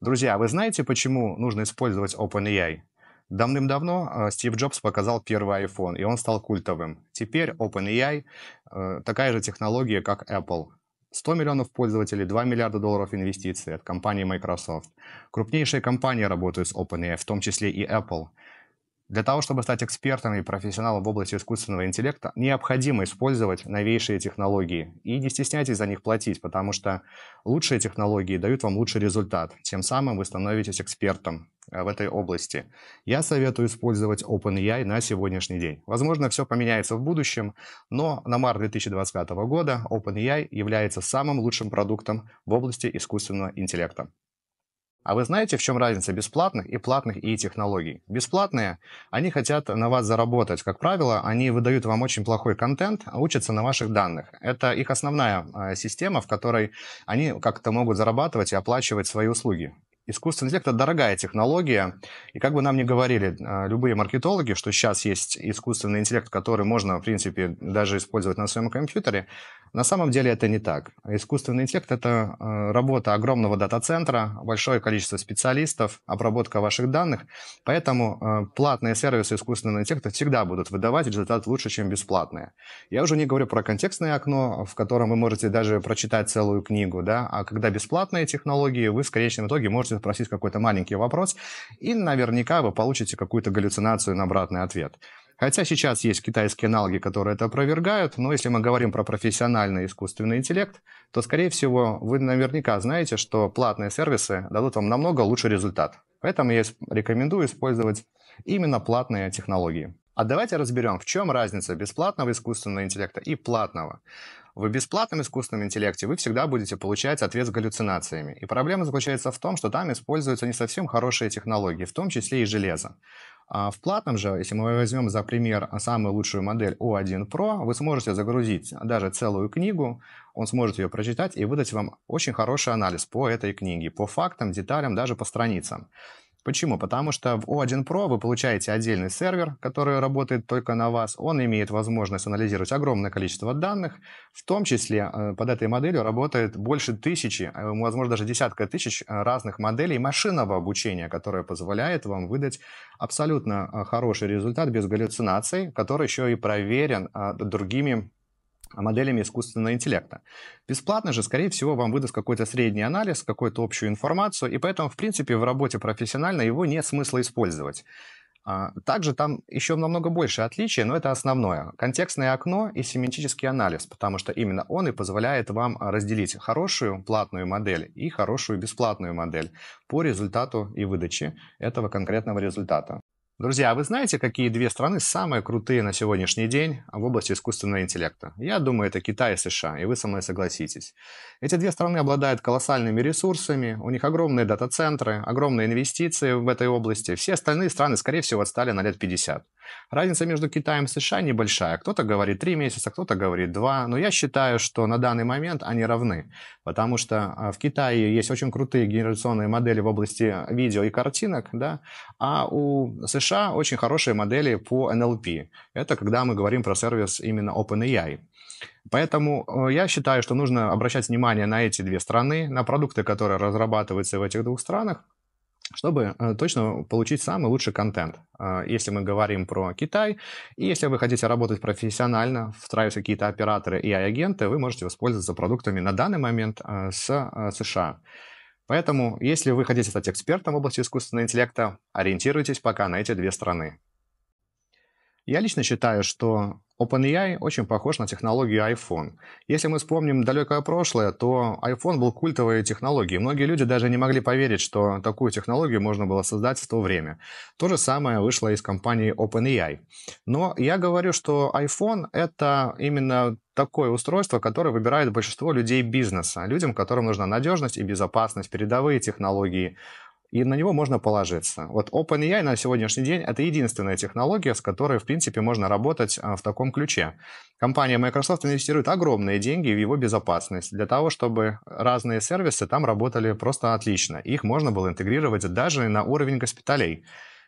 Друзья, вы знаете, почему нужно использовать OpenAI? Давным-давно э, Стив Джобс показал первый iPhone, и он стал культовым. Теперь OpenAI э, — такая же технология, как Apple. 100 миллионов пользователей, 2 миллиарда долларов инвестиций от компании Microsoft. Крупнейшие компании работают с OpenAI, в том числе и Apple. Для того, чтобы стать экспертом и профессионалом в области искусственного интеллекта, необходимо использовать новейшие технологии. И не стесняйтесь за них платить, потому что лучшие технологии дают вам лучший результат. Тем самым вы становитесь экспертом э, в этой области. Я советую использовать OpenAI на сегодняшний день. Возможно, все поменяется в будущем, но на март 2025 года OpenAI является самым лучшим продуктом в области искусственного интеллекта. А вы знаете, в чем разница бесплатных и платных и технологий? Бесплатные, они хотят на вас заработать. Как правило, они выдают вам очень плохой контент, а учатся на ваших данных. Это их основная а, система, в которой они как-то могут зарабатывать и оплачивать свои услуги искусственный интеллект – это дорогая технология, и как бы нам ни говорили а, любые маркетологи, что сейчас есть искусственный интеллект, который можно, в принципе, даже использовать на своем компьютере, на самом деле это не так. Искусственный интеллект – это а, работа огромного дата-центра, большое количество специалистов, обработка ваших данных, поэтому а, платные сервисы искусственного интеллекта всегда будут выдавать результат лучше, чем бесплатные. Я уже не говорю про контекстное окно, в котором вы можете даже прочитать целую книгу, да, а когда бесплатные технологии, вы в конечном итоге можете попросит какой-то маленький вопрос, и наверняка вы получите какую-то галлюцинацию на обратный ответ. Хотя сейчас есть китайские аналоги, которые это опровергают, но если мы говорим про профессиональный искусственный интеллект, то, скорее всего, вы наверняка знаете, что платные сервисы дадут вам намного лучший результат. Поэтому я рекомендую использовать именно платные технологии. А давайте разберем, в чем разница бесплатного искусственного интеллекта и платного. В бесплатном искусственном интеллекте вы всегда будете получать ответ с галлюцинациями. И проблема заключается в том, что там используются не совсем хорошие технологии, в том числе и железо. А в платном же, если мы возьмем за пример самую лучшую модель O1 Pro, вы сможете загрузить даже целую книгу, он сможет ее прочитать и выдать вам очень хороший анализ по этой книге, по фактам, деталям, даже по страницам. Почему? Потому что в O1 Pro вы получаете отдельный сервер, который работает только на вас. Он имеет возможность анализировать огромное количество данных. В том числе э, под этой моделью работает больше тысячи, э, возможно, даже десятка тысяч э, разных моделей машинного обучения, которое позволяет вам выдать абсолютно хороший результат без галлюцинаций, который еще и проверен другими а моделями искусственного интеллекта. Бесплатно же, скорее всего, вам выдаст какой-то средний анализ, какую-то общую информацию, и поэтому, в принципе, в работе профессионально его нет смысла использовать. А, также там еще намного больше отличий, но это основное. Контекстное окно и семантический анализ, потому что именно он и позволяет вам разделить хорошую платную модель и хорошую бесплатную модель по результату и выдаче этого конкретного результата. Друзья, а вы знаете, какие две страны самые крутые на сегодняшний день в области искусственного интеллекта? Я думаю, это Китай и США, и вы со мной согласитесь. Эти две страны обладают колоссальными ресурсами, у них огромные дата-центры, огромные инвестиции в этой области. Все остальные страны, скорее всего, отстали на лет 50. Разница между Китаем и США небольшая. Кто-то говорит 3 месяца, кто-то говорит 2. Но я считаю, что на данный момент они равны. Потому что а, в Китае есть очень крутые генерационные модели в области а, видео и картинок, да, а у США очень хорошие модели по NLP. Это когда мы говорим про сервис именно OpenAI. Поэтому а, я считаю, что нужно обращать внимание на эти две страны, на продукты, которые разрабатываются в этих двух странах, чтобы э, точно получить самый лучший контент. Э, если мы говорим про Китай, и если вы хотите работать профессионально, встраивать какие-то операторы и агенты, вы можете воспользоваться продуктами на данный момент э, с США. Поэтому, если вы хотите стать экспертом в области искусственного интеллекта, ориентируйтесь пока на эти две страны. Я лично считаю, что OpenAI очень похож на технологию iPhone. Если мы вспомним далекое прошлое, то iPhone был культовой технологией. Многие люди даже не могли поверить, что такую технологию можно было создать в то время. То же самое вышло из компании OpenAI. Но я говорю, что iPhone — это именно такое устройство, которое выбирает большинство людей бизнеса, людям, которым нужна надежность и безопасность, передовые технологии, и на него можно положиться. Вот OpenAI на сегодняшний день — это единственная технология, с которой, в принципе, можно работать а, в таком ключе. Компания Microsoft инвестирует огромные деньги в его безопасность для того, чтобы разные сервисы там работали просто отлично. Их можно было интегрировать даже на уровень госпиталей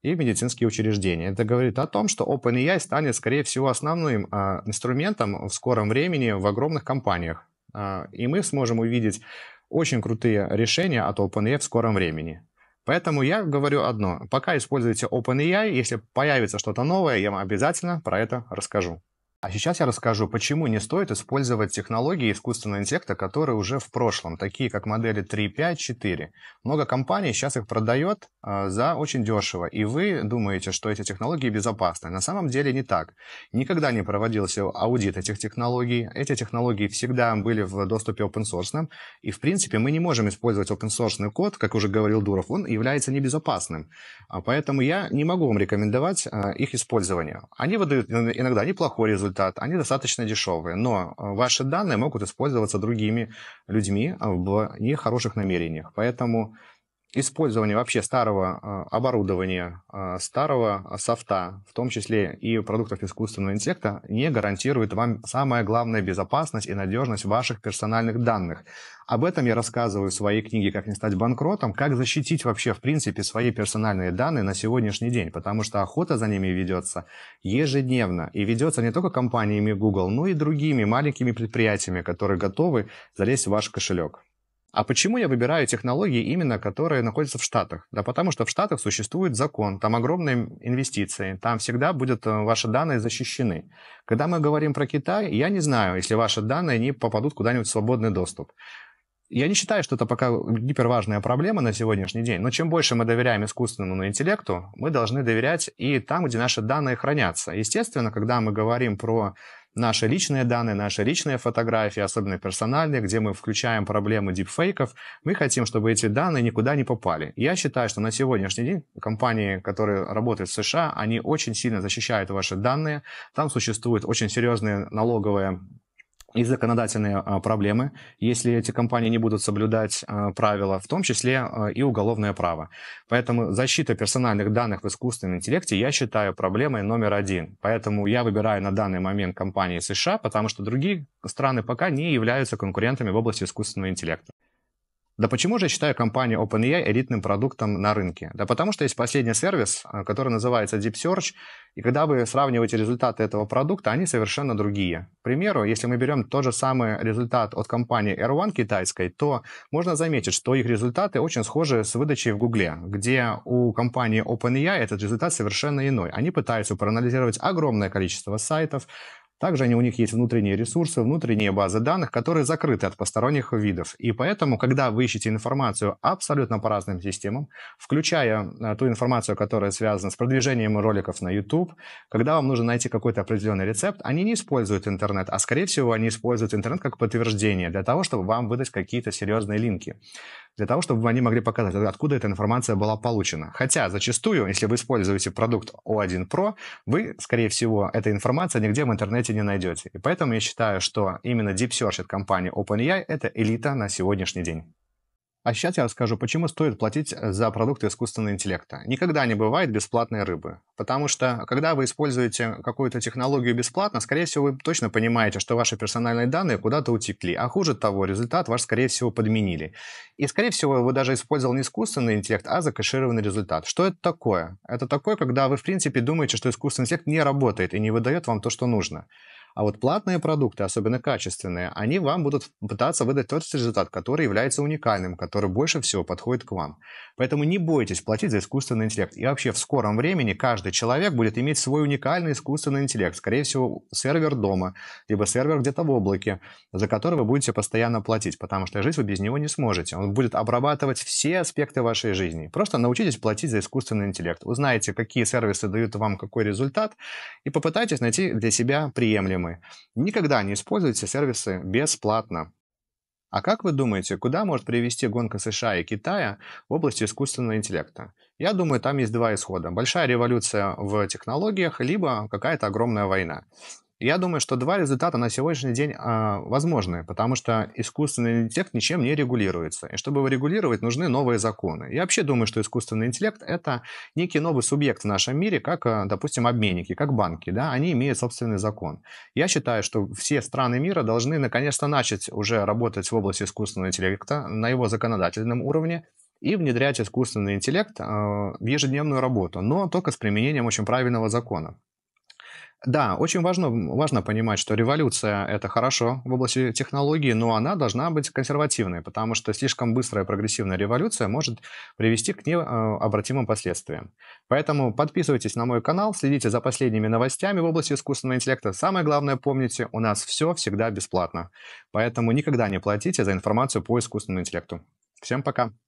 и медицинские учреждения. Это говорит о том, что OpenAI станет, скорее всего, основным э, инструментом в скором времени в огромных компаниях. Э, и мы сможем увидеть очень крутые решения от OpenAI в скором времени. Поэтому я говорю одно. Пока используйте OpenAI, если появится что-то новое, я вам обязательно про это расскажу. А сейчас я расскажу, почему не стоит использовать технологии искусственного интеллекта, которые уже в прошлом, такие как модели 3, 5, 4. Много компаний сейчас их продает а, за очень дешево, и вы думаете, что эти технологии безопасны. На самом деле не так. Никогда не проводился аудит этих технологий. Эти технологии всегда были в доступе open source, и в принципе мы не можем использовать open source код, как уже говорил Дуров, он является небезопасным. А поэтому я не могу вам рекомендовать а, их использование. Они выдают иногда неплохой результат, результат, они достаточно дешевые, но э, ваши данные могут использоваться другими людьми в их намерениях. Поэтому использование вообще старого э, оборудования, э, старого софта, в том числе и продуктов искусственного интеллекта, не гарантирует вам самая главная безопасность и надежность ваших персональных данных. Об этом я рассказываю в своей книге «Как не стать банкротом», как защитить вообще, в принципе, свои персональные данные на сегодняшний день, потому что охота за ними ведется ежедневно, и ведется не только компаниями Google, но и другими маленькими предприятиями, которые готовы залезть в ваш кошелек. А почему я выбираю технологии именно, которые находятся в Штатах? Да потому что в Штатах существует закон, там огромные инвестиции, там всегда будут э, ваши данные защищены. Когда мы говорим про Китай, я не знаю, если ваши данные не попадут куда-нибудь в свободный доступ. Я не считаю, что это пока гиперважная проблема на сегодняшний день, но чем больше мы доверяем искусственному интеллекту, мы должны доверять и там, где наши данные хранятся. Естественно, когда мы говорим про наши личные данные, наши личные фотографии, особенно персональные, где мы включаем проблемы дипфейков, мы хотим, чтобы эти данные никуда не попали. Я считаю, что на сегодняшний день компании, которые работают в США, они очень сильно защищают ваши данные. Там существуют очень серьезные налоговые и законодательные а, проблемы, если эти компании не будут соблюдать а, правила, в том числе а, и уголовное право. Поэтому защита персональных данных в искусственном интеллекте я считаю проблемой номер один. Поэтому я выбираю на данный момент компании США, потому что другие страны пока не являются конкурентами в области искусственного интеллекта. Да почему же я считаю компанию OpenAI элитным продуктом на рынке? Да потому что есть последний сервис, э, который называется Deep Search, и когда вы сравниваете результаты этого продукта, они совершенно другие. К примеру, если мы берем тот же самый результат от компании R1 китайской, то можно заметить, что их результаты очень схожи с выдачей в Гугле, где у компании OpenAI этот результат совершенно иной. Они пытаются проанализировать огромное количество сайтов, также они, у них есть внутренние ресурсы, внутренние базы данных, которые закрыты от посторонних видов. И поэтому, когда вы ищете информацию абсолютно по разным системам, включая э, ту информацию, которая связана с продвижением роликов на YouTube, когда вам нужно найти какой-то определенный рецепт, они не используют интернет, а, скорее всего, они используют интернет как подтверждение для того, чтобы вам выдать какие-то серьезные линки для того, чтобы они могли показать, откуда эта информация была получена. Хотя зачастую, если вы используете продукт O1 Pro, вы, скорее всего, эта информация нигде в интернете не найдете. И поэтому я считаю, что именно Deep Search от компании OpenAI — это элита на сегодняшний день. А сейчас я расскажу, почему стоит платить э, за продукты искусственного интеллекта. Никогда не бывает бесплатной рыбы. Потому что, когда вы используете какую-то технологию бесплатно, скорее всего, вы точно понимаете, что ваши персональные данные куда-то утекли. А хуже того, результат ваш, скорее всего, подменили. И, скорее всего, вы даже использовали не искусственный интеллект, а закэшированный результат. Что это такое? Это такое, когда вы, в принципе, думаете, что искусственный интеллект не работает и не выдает вам то, что нужно. А вот платные продукты, особенно качественные, они вам будут пытаться выдать тот результат, который является уникальным, который больше всего подходит к вам. Поэтому не бойтесь платить за искусственный интеллект. И вообще в скором времени каждый человек будет иметь свой уникальный искусственный интеллект. Скорее всего, сервер дома, либо сервер где-то в облаке, за который вы будете постоянно платить, потому что жить вы без него не сможете. Он будет обрабатывать все аспекты вашей жизни. Просто научитесь платить за искусственный интеллект. узнаете, какие сервисы дают вам какой результат, и попытайтесь найти для себя приемлемый проблемы. Никогда не используйте сервисы бесплатно. А как вы думаете, куда может привести гонка США и Китая в области искусственного интеллекта? Я думаю, там есть два исхода. Большая революция в технологиях, либо какая-то огромная война. Я думаю, что два результата на сегодняшний день а, возможны, потому что искусственный интеллект ничем не регулируется. И чтобы его регулировать, нужны новые законы. Я вообще думаю, что искусственный интеллект – это некий новый субъект в нашем мире, как, а, допустим, обменники, как банки. Да? Они имеют собственный закон. Я считаю, что все страны мира должны наконец-то начать уже работать в области искусственного интеллекта на его законодательном уровне, и внедрять искусственный интеллект а, в ежедневную работу, но только с применением очень правильного закона. Да, очень важно, важно понимать, что революция – это хорошо в области технологий, но она должна быть консервативной, потому что слишком быстрая прогрессивная революция может привести к необратимым последствиям. Поэтому подписывайтесь на мой канал, следите за последними новостями в области искусственного интеллекта. Самое главное, помните, у нас все всегда бесплатно. Поэтому никогда не платите за информацию по искусственному интеллекту. Всем пока!